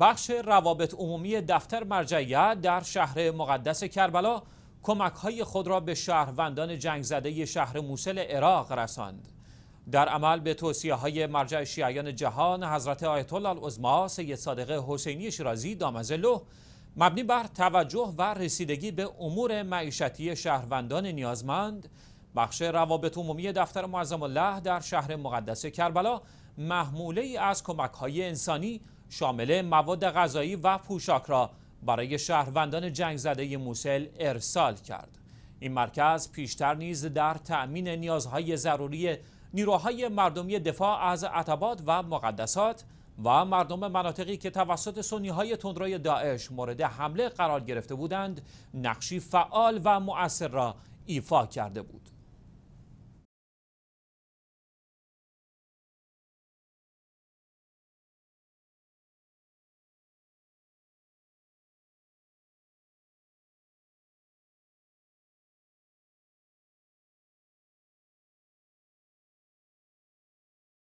بخش روابط عمومی دفتر مرجعیت در شهر مقدس کربلا کمک های خود را به شهروندان جنگ زده شهر موسل عراق رساند. در عمل به توصیه های مرجع شیعیان جهان حضرت آیت الله العظما سید صادق حسینی شیرازی دامزلو مبنی بر توجه و رسیدگی به امور معیشتی شهروندان نیازمند بخش روابط عمومی دفتر معظم الله در شهر مقدس کربلا محموله از کمک های انسانی شامل مواد غذایی و پوشاک را برای شهروندان جنگ زده موسل ارسال کرد. این مرکز پیشتر نیز در تأمین نیازهای ضروری نیروهای مردمی دفاع از عتبات و مقدسات و مردم مناطقی که توسط سنیهای تندروی داعش مورد حمله قرار گرفته بودند نقشی فعال و مؤثر را ایفا کرده بود.